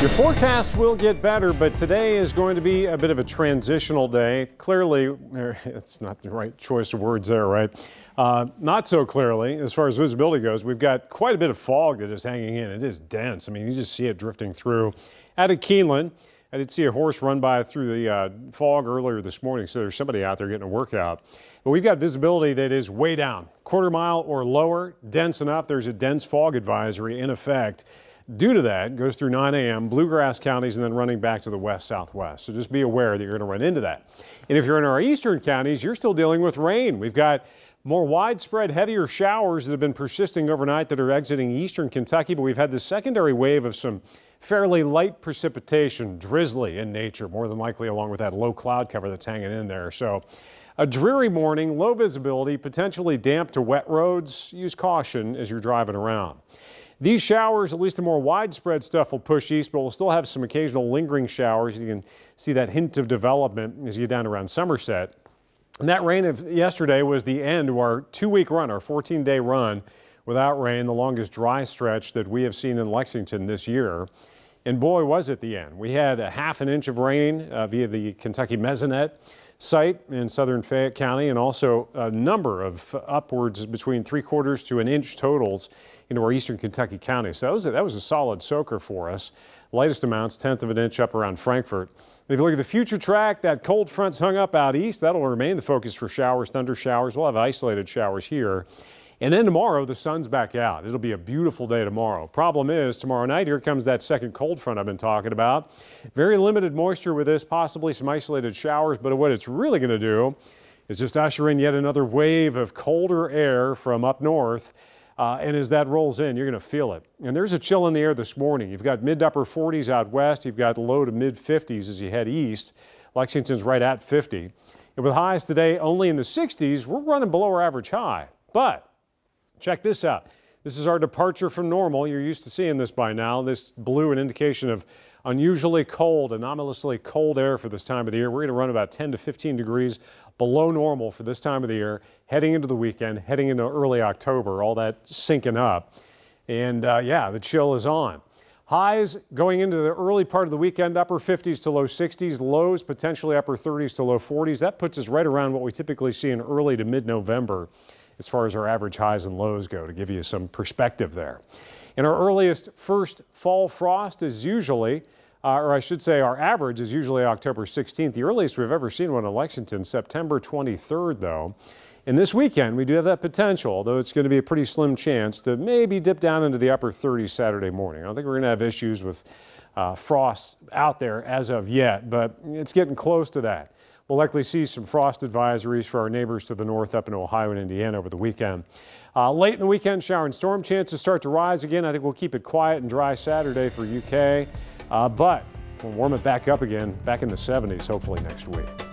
Your forecast will get better, but today is going to be a bit of a transitional day. Clearly, er, it's not the right choice of words there, right? Uh, not so clearly, as far as visibility goes, we've got quite a bit of fog that is hanging in. It is dense. I mean, you just see it drifting through. Out of Keeneland, I did see a horse run by through the uh, fog earlier this morning, so there's somebody out there getting a workout. But we've got visibility that is way down, quarter mile or lower, dense enough. There's a dense fog advisory in effect. Due to that, goes through 9 a.m., bluegrass counties, and then running back to the west southwest. So just be aware that you're going to run into that. And if you're in our eastern counties, you're still dealing with rain. We've got more widespread, heavier showers that have been persisting overnight that are exiting eastern Kentucky, but we've had the secondary wave of some fairly light precipitation, drizzly in nature, more than likely along with that low cloud cover that's hanging in there. So a dreary morning, low visibility, potentially damp to wet roads. Use caution as you're driving around. These showers, at least the more widespread stuff, will push east, but we'll still have some occasional lingering showers. You can see that hint of development as you get down around Somerset. And that rain of yesterday was the end of our two-week run, our 14-day run without rain, the longest dry stretch that we have seen in Lexington this year. And boy, was it the end. We had a half an inch of rain uh, via the Kentucky Mesonet site in southern Fayette County and also a number of upwards between three quarters to an inch totals into our eastern Kentucky counties. So that was a, that was a solid soaker for us. Lightest amounts, tenth of an inch up around Frankfort. And if you look at the future track, that cold front's hung up out east. That'll remain the focus for showers, thunder showers. We'll have isolated showers here. And then tomorrow, the sun's back out. It'll be a beautiful day tomorrow. Problem is, tomorrow night, here comes that second cold front I've been talking about. Very limited moisture with this, possibly some isolated showers, but what it's really going to do is just usher in yet another wave of colder air from up north. Uh, and as that rolls in, you're going to feel it. And there's a chill in the air this morning. You've got mid to upper 40s out west. You've got low to mid 50s as you head east. Lexington's right at 50. And with highs today only in the 60s, we're running below our average high. But Check this out. This is our departure from normal. You're used to seeing this by now. This blue an indication of unusually cold, anomalously cold air for this time of the year. We're going to run about 10 to 15 degrees below normal for this time of the year, heading into the weekend, heading into early October, all that sinking up. And uh, yeah, the chill is on. Highs going into the early part of the weekend, upper 50s to low 60s, lows potentially upper 30s to low 40s. That puts us right around what we typically see in early to mid-November as far as our average highs and lows go to give you some perspective there. And our earliest first fall frost is usually, uh, or I should say our average is usually October 16th. The earliest we've ever seen one in Lexington, September 23rd though. And this weekend, we do have that potential, though it's going to be a pretty slim chance to maybe dip down into the upper 30s Saturday morning. I don't think we're going to have issues with uh, frost out there as of yet, but it's getting close to that. We'll likely see some frost advisories for our neighbors to the north up in Ohio and Indiana over the weekend. Uh, late in the weekend, shower and storm chances start to rise again. I think we'll keep it quiet and dry Saturday for UK, uh, but we'll warm it back up again, back in the 70s hopefully next week.